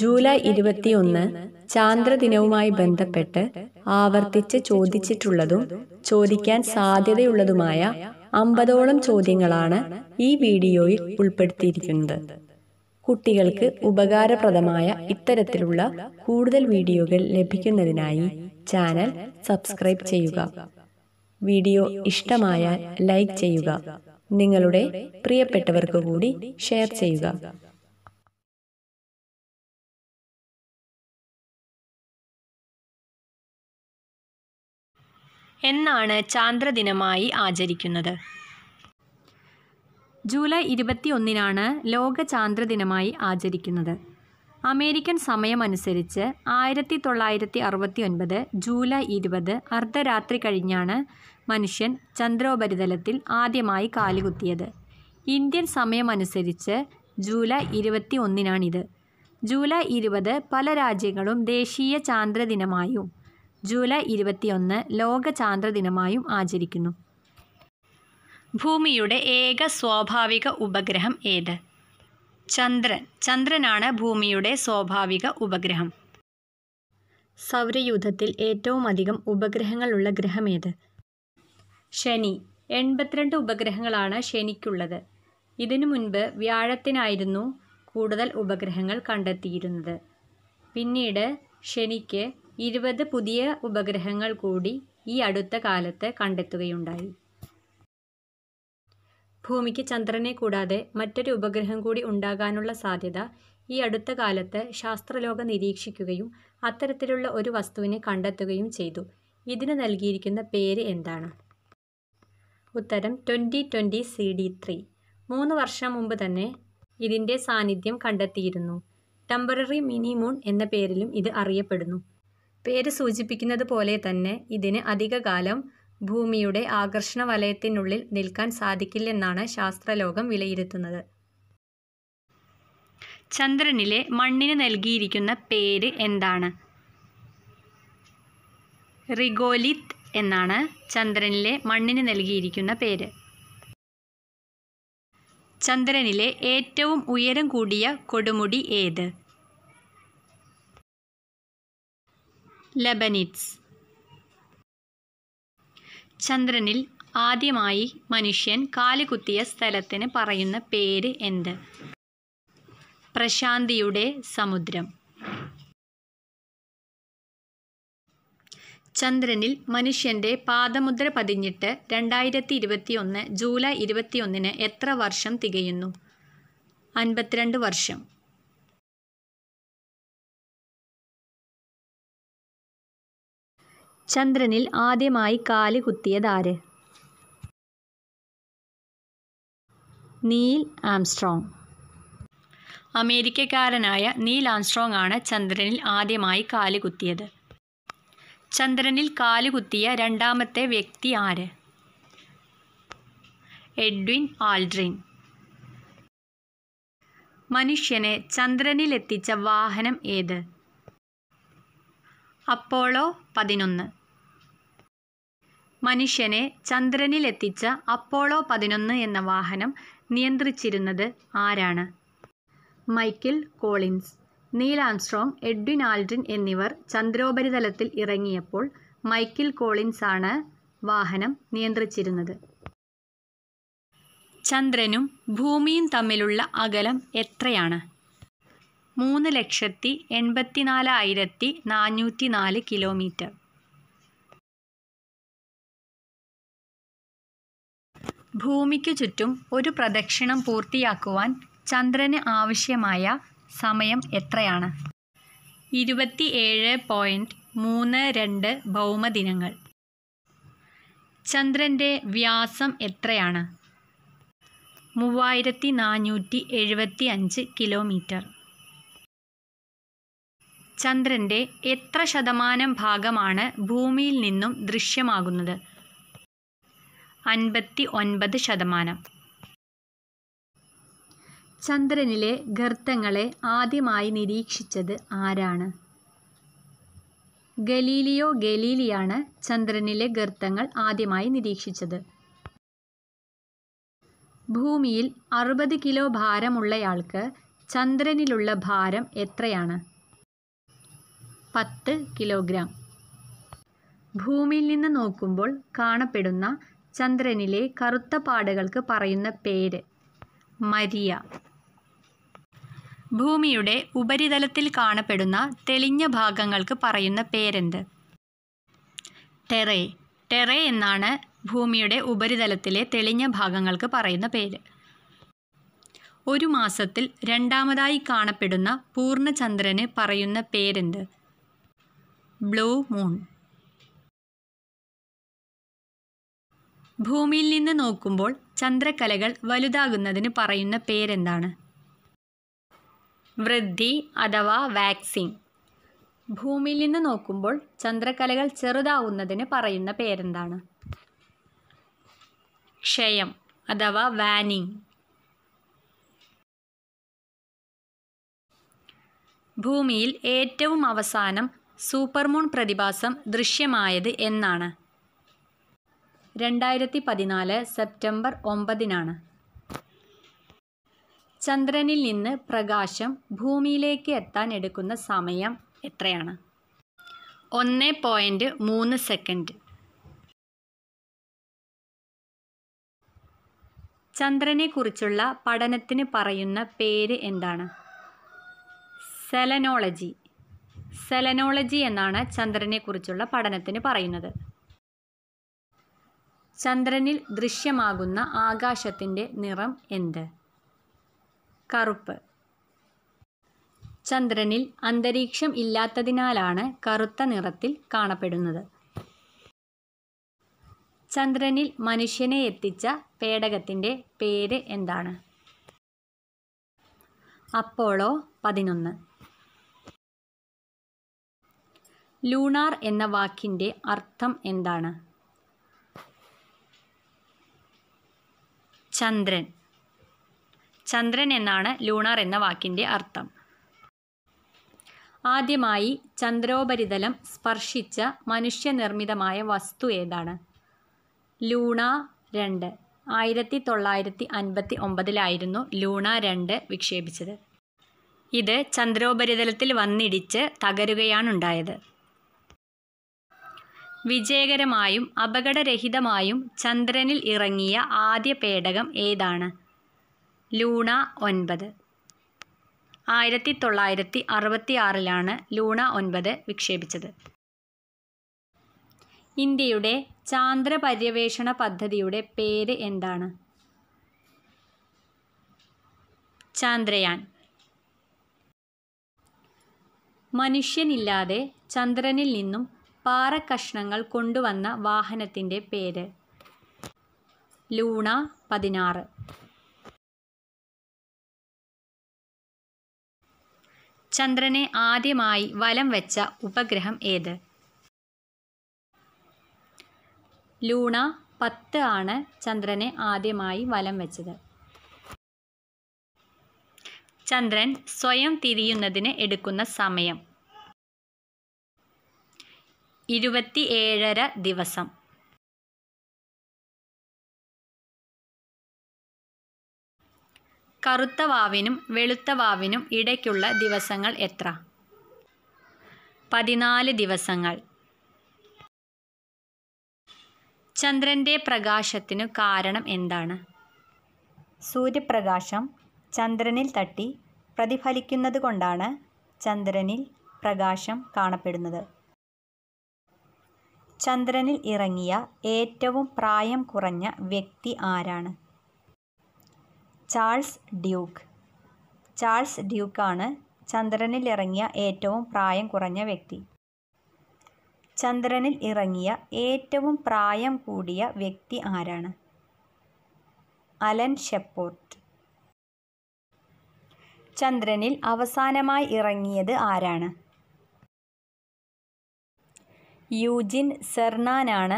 July ഇരുപത്തിയൊന്ന് ചാന്ദ്രദിനവുമായി ബന്ധപ്പെട്ട് ആവർത്തിച്ച് ചോദിച്ചിട്ടുള്ളതും ചോദിക്കാൻ സാധ്യതയുള്ളതുമായ അമ്പതോളം ചോദ്യങ്ങളാണ് ഈ വീഡിയോയിൽ ഉൾപ്പെടുത്തിയിരിക്കുന്നത് കുട്ടികൾക്ക് ഉപകാരപ്രദമായ ഇത്തരത്തിലുള്ള കൂടുതൽ വീഡിയോകൾ ലഭിക്കുന്നതിനായി ചാനൽ സബ്സ്ക്രൈബ് ചെയ്യുക വീഡിയോ ഇഷ്ടമായാൽ ലൈക്ക് ചെയ്യുക നിങ്ങളുടെ പ്രിയപ്പെട്ടവർക്ക് കൂടി ഷെയർ ചെയ്യുക എന്നാണ് ചാന്ദ്രദിനമായി ആചരിക്കുന്നത് ജൂലൈ ഒന്നിനാണ് ലോക ചാന്ദ്രദിനമായി ആചരിക്കുന്നത് അമേരിക്കൻ സമയമനുസരിച്ച് ആയിരത്തി തൊള്ളായിരത്തി അറുപത്തി ഒൻപത് ജൂലൈ ഇരുപത് അർദ്ധരാത്രി കഴിഞ്ഞാണ് മനുഷ്യൻ ചന്ദ്രോപരിതലത്തിൽ ആദ്യമായി കാലുകുത്തിയത് ഇന്ത്യൻ സമയമനുസരിച്ച് ജൂലൈ ഇരുപത്തി ഒന്നിനാണിത് ജൂലൈ ഇരുപത് പല രാജ്യങ്ങളും ദേശീയ ചാന്ദ്രദിനമായും ജൂലൈ ഇരുപത്തിയൊന്ന് ലോക ചാന്ദ്രദിനമായും ദിനമായും ആചരിക്കുന്നു ഭൂമിയുടെ ഏക സ്വാഭാവിക ഉപഗ്രഹം ഏത് ചന്ദ്രൻ ചന്ദ്രനാണ് ഭൂമിയുടെ സ്വാഭാവിക ഉപഗ്രഹം സൗരയൂഥത്തിൽ ഏറ്റവും അധികം ഉപഗ്രഹങ്ങളുള്ള ഏത് ശനി എൺപത്തിരണ്ട് ഉപഗ്രഹങ്ങളാണ് ശനിക്കുള്ളത് ഇതിനു മുൻപ് വ്യാഴത്തിനായിരുന്നു കൂടുതൽ ഉപഗ്രഹങ്ങൾ കണ്ടെത്തിയിരുന്നത് പിന്നീട് ശനിക്ക് ഇരുപത് പുതിയ ഉപഗ്രഹങ്ങൾ കൂടി ഈ അടുത്ത കാലത്ത് കണ്ടെത്തുകയുണ്ടായി ഭൂമിക്ക് ചന്ദ്രനെ കൂടാതെ മറ്റൊരു ഉപഗ്രഹം കൂടി ഉണ്ടാകാനുള്ള സാധ്യത ഈ അടുത്ത കാലത്ത് ശാസ്ത്രലോകം നിരീക്ഷിക്കുകയും അത്തരത്തിലുള്ള ഒരു വസ്തുവിനെ കണ്ടെത്തുകയും ചെയ്തു ഇതിന് നൽകിയിരിക്കുന്ന പേര് എന്താണ് ഉത്തരം twenty twenty C D three മൂന്ന് വർഷം മുമ്പ് തന്നെ ഇതിൻ്റെ സാന്നിധ്യം കണ്ടെത്തിയിരുന്നു ടെമ്പററി മിനി മൂൺ എന്ന പേരിലും ഇത് അറിയപ്പെടുന്നു പേര് സൂചിപ്പിക്കുന്നത് പോലെ തന്നെ ഇതിന് അധികകാലം ഭൂമിയുടെ ആകർഷണ വലയത്തിനുള്ളിൽ നിൽക്കാൻ സാധിക്കില്ലെന്നാണ് ശാസ്ത്രലോകം വിലയിരുത്തുന്നത് ചന്ദ്രനിലെ മണ്ണിന് നൽകിയിരിക്കുന്ന പേര് എന്താണ് റിഗോലിത് എന്നാണ് ചന്ദ്രനിലെ മണ്ണിന് നൽകിയിരിക്കുന്ന പേര് ചന്ദ്രനിലെ ഏറ്റവും ഉയരം കൂടിയ കൊടുമുടി ഏത് ലെബനിറ്റ്സ് ചന്ദ്രനിൽ ആദ്യമായി മനുഷ്യൻ കാലുകുത്തിയ സ്ഥലത്തിന് പറയുന്ന പേര് എന്ത് പ്രശാന്തിയുടെ സമുദ്രം ചന്ദ്രനിൽ മനുഷ്യന്റെ പാദമുദ്ര പതിഞ്ഞിട്ട് രണ്ടായിരത്തി ഇരുപത്തിയൊന്ന് ജൂലൈ ഇരുപത്തിയൊന്നിന് എത്ര വർഷം തികയുന്നു അൻപത്തിരണ്ട് വർഷം ചന്ദ്രനിൽ ആദ്യമായി കാല് കുത്തിയതാര് നീൽ ആംസ്ട്രോങ് അമേരിക്കക്കാരനായ നീൽ ആംസ്ട്രോങ് ആണ് ചന്ദ്രനിൽ ആദ്യമായി കാല് കുത്തിയത് ചന്ദ്രനിൽ കാല് കുത്തിയ രണ്ടാമത്തെ വ്യക്തി ആര് എഡ്വിൻ ആൾഡ്രിൻ മനുഷ്യനെ ചന്ദ്രനിലെത്തിച്ച വാഹനം ഏത് അപ്പോളോ പതിനൊന്ന് മനുഷ്യനെ ചന്ദ്രനിലെത്തിച്ച അപ്പോളോ പതിനൊന്ന് എന്ന വാഹനം നിയന്ത്രിച്ചിരുന്നത് ആരാണ് Michael Collins Neil Armstrong Edwin Aldrin എന്നിവർ ചന്ദ്രോപരിതലത്തിൽ ഇറങ്ങിയപ്പോൾ മൈക്കിൾ കോളിൻസ് ആണ് വാഹനം നിയന്ത്രിച്ചിരുന്നത് ചന്ദ്രനും ഭൂമിയും തമ്മിലുള്ള അകലം എത്രയാണ് മൂന്ന് ലക്ഷത്തി എൺപത്തിനാലായിരത്തി നാനൂറ്റി നാല് കിലോമീറ്റർ ഭൂമിക്കു ചുറ്റും ഒരു പ്രദക്ഷിണം പൂർത്തിയാക്കുവാൻ ചന്ദ്രന് ആവശ്യമായ സമയം എത്രയാണ് ഇരുപത്തി ഏഴ് പോയിൻറ്റ് മൂന്ന് രണ്ട് ഭൗമദിനങ്ങൾ ചന്ദ്രൻ്റെ വ്യാസം എത്രയാണ് മൂവായിരത്തി നാനൂറ്റി എഴുപത്തി അഞ്ച് കിലോമീറ്റർ ചന്ദ്രൻ്റെ എത്ര ശതമാനം ഭാഗമാണ് ഭൂമിയിൽ നിന്നും ദൃശ്യമാകുന്നത് അൻപത്തി ഒൻപത് ശതമാനം ചന്ദ്രനിലെ ഗർത്തങ്ങളെ ആദ്യമായി നിരീക്ഷിച്ചത് ആരാണ് ഗലീലിയോ ഗലീലിയാണ് ചന്ദ്രനിലെ ഗർത്തങ്ങൾ ആദ്യമായി നിരീക്ഷിച്ചത് ഭൂമിയിൽ അറുപത് കിലോ ഭാരമുള്ളയാൾക്ക് ചന്ദ്രനിലുള്ള ഭാരം എത്രയാണ് പത്ത് കിലോഗ്രാം ഭൂമിയിൽ നിന്ന് നോക്കുമ്പോൾ കാണപ്പെടുന്ന ചന്ദ്രനിലെ കറുത്ത പാടുകൾക്ക് പറയുന്ന പേര് മരിയ ഭൂമിയുടെ ഉപരിതലത്തിൽ കാണപ്പെടുന്ന തെളിഞ്ഞ ഭാഗങ്ങൾക്ക് പറയുന്ന പേരെന്ത് ടെറേ ടെറേ എന്നാണ് ഭൂമിയുടെ ഉപരിതലത്തിലെ തെളിഞ്ഞ ഭാഗങ്ങൾക്ക് പറയുന്ന പേര് ഒരു മാസത്തിൽ രണ്ടാമതായി കാണപ്പെടുന്ന പൂർണ്ണചന്ദ്രന് പറയുന്ന പേരെന്ത് ബ്ലൂ മൂൺ ഭൂമിയിൽ നിന്ന് നോക്കുമ്പോൾ ചന്ദ്രക്കലകൾ വലുതാകുന്നതിന് പറയുന്ന പേരെന്താണ് വൃദ്ധി അഥവാ വാക്സിങ് ഭൂമിയിൽ നിന്ന് നോക്കുമ്പോൾ ചന്ദ്രക്കലകൾ ചെറുതാവുന്നതിന് പറയുന്ന പേരെന്താണ് ക്ഷയം അഥവാ വാനിങ് ഭൂമിയിൽ ഏറ്റവും അവസാനം സൂപ്പർമൂൺ പ്രതിഭാസം ദൃശ്യമായത് എന്നാണ് രണ്ടായിരത്തി പതിനാല് സെപ്റ്റംബർ ഒമ്പതിനാണ് ചന്ദ്രനിൽ നിന്ന് പ്രകാശം ഭൂമിയിലേക്ക് എത്താൻ എടുക്കുന്ന സമയം എത്രയാണ് ഒന്ന് പോയിൻറ്റ് മൂന്ന് സെക്കൻഡ് ചന്ദ്രനെക്കുറിച്ചുള്ള പഠനത്തിന് പറയുന്ന പേര് എന്താണ് സെലനോളജി സെലനോളജി എന്നാണ് ചന്ദ്രനെക്കുറിച്ചുള്ള പഠനത്തിന് പറയുന്നത് ചന്ദ്രനിൽ ദൃശ്യമാകുന്ന ആകാശത്തിൻ്റെ നിറം എന്ത് കറുപ്പ് ചന്ദ്രനിൽ അന്തരീക്ഷം ഇല്ലാത്തതിനാലാണ് കറുത്ത നിറത്തിൽ കാണപ്പെടുന്നത് ചന്ദ്രനിൽ മനുഷ്യനെ എത്തിച്ച പേടകത്തിൻ്റെ പേര് എന്താണ് അപ്പോളോ പതിനൊന്ന് ലൂണാർ എന്ന വാക്കിൻ്റെ അർത്ഥം എന്താണ് ചന്ദ്രൻ ചന്ദ്രൻ എന്നാണ് ലൂണാർ എന്ന വാക്കിൻ്റെ അർത്ഥം ആദ്യമായി ചന്ദ്രോപരിതലം സ്പർശിച്ച മനുഷ്യനിർമ്മിതമായ വസ്തു ഏതാണ് ലൂണ രണ്ട് ആയിരത്തി തൊള്ളായിരത്തി അൻപത്തി ഒമ്പതിലായിരുന്നു ലൂണ രണ്ട് വിക്ഷേപിച്ചത് ഇത് ചന്ദ്രോപരിതലത്തിൽ വന്നിടിച്ച് തകരുകയാണുണ്ടായത് വിജയകരമായും അപകടരഹിതമായും ചന്ദ്രനിൽ ഇറങ്ങിയ ആദ്യ പേടകം ഏതാണ് ലൂണ ഒൻപത് ആയിരത്തി തൊള്ളായിരത്തി ആറിലാണ് ലൂണ ഒൻപത് വിക്ഷേപിച്ചത് ഇന്ത്യയുടെ ചാന്ദ്ര പര്യവേഷണ പദ്ധതിയുടെ പേര് എന്താണ് ചാന്ദ്രയാൻ മനുഷ്യനില്ലാതെ ചന്ദ്രനിൽ നിന്നും പാറക്കഷ്ണങ്ങൾ കൊണ്ടുവന്ന വാഹനത്തിൻ്റെ പേര് ലൂണ പതിനാറ് ചന്ദ്രനെ ആദ്യമായി വലം വെച്ച ഉപഗ്രഹം ഏത് ലൂണ പത്ത് ആണ് ചന്ദ്രനെ ആദ്യമായി വലം വെച്ചത് ചന്ദ്രൻ സ്വയം തിരിയുന്നതിന് എടുക്കുന്ന സമയം ഇരുപത്തി ഏഴര ദിവസം കറുത്ത വാവിനും വെളുത്ത വാവിനും ഇടയ്ക്കുള്ള ദിവസങ്ങൾ എത്ര പതിനാല് ദിവസങ്ങൾ ചന്ദ്രൻ്റെ പ്രകാശത്തിനു കാരണം എന്താണ് സൂര്യപ്രകാശം ചന്ദ്രനിൽ തട്ടി പ്രതിഫലിക്കുന്നത് കൊണ്ടാണ് ചന്ദ്രനിൽ പ്രകാശം കാണപ്പെടുന്നത് ചന്ദ്രനിൽ ഇറങ്ങിയ ഏറ്റവും പ്രായം കുറഞ്ഞ വ്യക്തി ആരാണ് ചാൾസ് ഡ്യൂക്ക് ചാൾസ് ഡ്യൂക്കാണ് ചന്ദ്രനിൽ ഇറങ്ങിയ ഏറ്റവും പ്രായം കുറഞ്ഞ വ്യക്തി ചന്ദ്രനിൽ ഇറങ്ങിയ ഏറ്റവും പ്രായം കൂടിയ വ്യക്തി ആരാണ് അലൻ ഷെപ്പോർട്ട് ചന്ദ്രനിൽ അവസാനമായി ഇറങ്ങിയത് ആരാണ് യൂജിൻ സെർണാനാണ്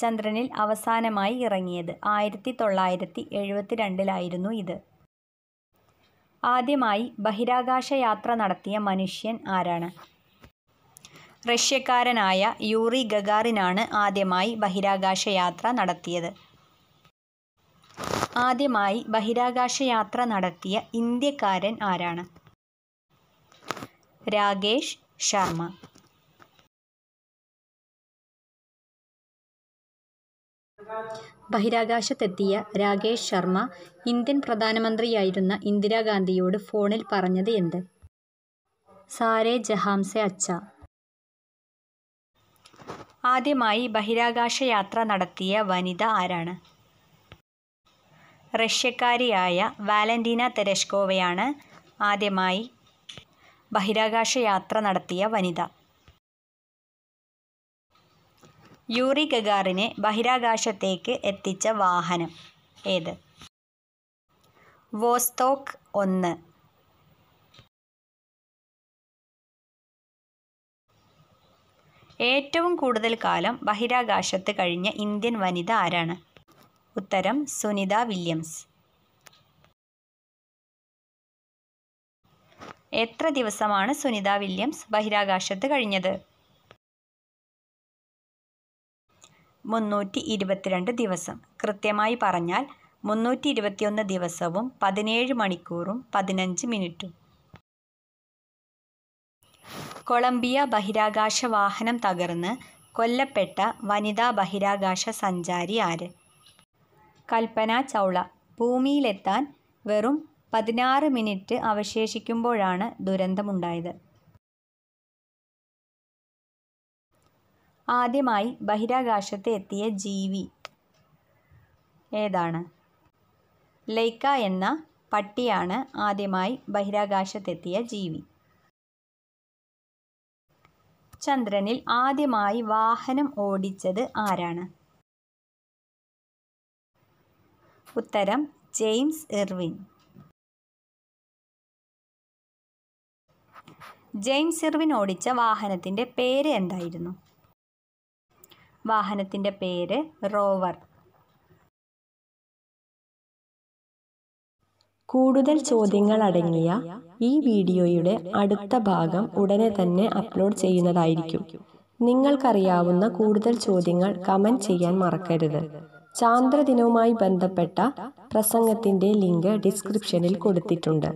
ചന്ദ്രനിൽ അവസാനമായി ഇറങ്ങിയത് ആയിരത്തി തൊള്ളായിരത്തി എഴുപത്തി രണ്ടിലായിരുന്നു ഇത് ആദ്യമായി ബഹിരാകാശ യാത്ര നടത്തിയ മനുഷ്യൻ ആരാണ് റഷ്യക്കാരനായ യൂറി ഗഗാറിനാണ് ആദ്യമായി ബഹിരാകാശ യാത്ര നടത്തിയത് ആദ്യമായി ബഹിരാകാശ യാത്ര നടത്തിയ ഇന്ത്യക്കാരൻ ആരാണ് രാകേഷ് ശർമ്മ ബഹിരാകാശത്തെത്തിയ രാകേഷ് ശർമ്മ ഇന്ത്യൻ പ്രധാനമന്ത്രിയായിരുന്ന ഇന്ദിരാഗാന്ധിയോട് ഫോണിൽ പറഞ്ഞത് എന്ത് സാരേ ജഹാംസെ അച്ച ആദ്യമായി ബഹിരാകാശ യാത്ര നടത്തിയ വനിത ആരാണ് റഷ്യക്കാരിയായ വാലന്റീന തെരഷ്കോവയാണ് ആദ്യമായി ബഹിരാകാശ യാത്ര നടത്തിയ വനിത യൂറി ഗഗാറിനെ ബഹിരാകാശത്തേക്ക് എത്തിച്ച വാഹനം ഏത് വോസ്തോക്ക് ഒന്ന് ഏറ്റവും കൂടുതൽ കാലം ബഹിരാകാശത്ത് കഴിഞ്ഞ ഇന്ത്യൻ വനിത ആരാണ് ഉത്തരം സുനിത വില്യംസ് എത്ര ദിവസമാണ് സുനിത വില്യംസ് ബഹിരാകാശത്ത് കഴിഞ്ഞത് മുന്നൂറ്റി ഇരുപത്തിരണ്ട് ദിവസം കൃത്യമായി പറഞ്ഞാൽ മുന്നൂറ്റി ഇരുപത്തിയൊന്ന് ദിവസവും പതിനേഴ് മണിക്കൂറും പതിനഞ്ച് മിനിറ്റും കൊളംബിയ ബഹിരാകാശ വാഹനം തകർന്ന് കൊല്ലപ്പെട്ട വനിതാ ബഹിരാകാശ സഞ്ചാരി ആര് കൽപ്പന ചൗള ഭൂമിയിലെത്താൻ വെറും പതിനാറ് മിനിറ്റ് അവശേഷിക്കുമ്പോഴാണ് ദുരന്തമുണ്ടായത് ആദ്യമായി ബഹിരാകാശത്ത് എത്തിയ ജീവി ഏതാണ് ലൈക്ക എന്ന പട്ടിയാണ് ആദ്യമായി ബഹിരാകാശത്തെത്തിയ ജീവി ചന്ദ്രനിൽ ആദ്യമായി വാഹനം ഓടിച്ചത് ആരാണ് ഉത്തരം ജെയിംസ് ഇർവിൻ ജെയിംസ് ഇർവിൻ ഓടിച്ച വാഹനത്തിൻ്റെ പേര് എന്തായിരുന്നു വാഹനത്തിൻ്റെ പേര് റോവർ കൂടുതൽ ചോദ്യങ്ങൾ അടങ്ങിയ ഈ വീഡിയോയുടെ അടുത്ത ഭാഗം ഉടനെ തന്നെ അപ്ലോഡ് ചെയ്യുന്നതായിരിക്കും നിങ്ങൾക്കറിയാവുന്ന കൂടുതൽ ചോദ്യങ്ങൾ കമൻറ്റ് ചെയ്യാൻ മറക്കരുത് ചാന്ദ്രദിനവുമായി ബന്ധപ്പെട്ട പ്രസംഗത്തിൻ്റെ ലിങ്ക് ഡിസ്ക്രിപ്ഷനിൽ കൊടുത്തിട്ടുണ്ട്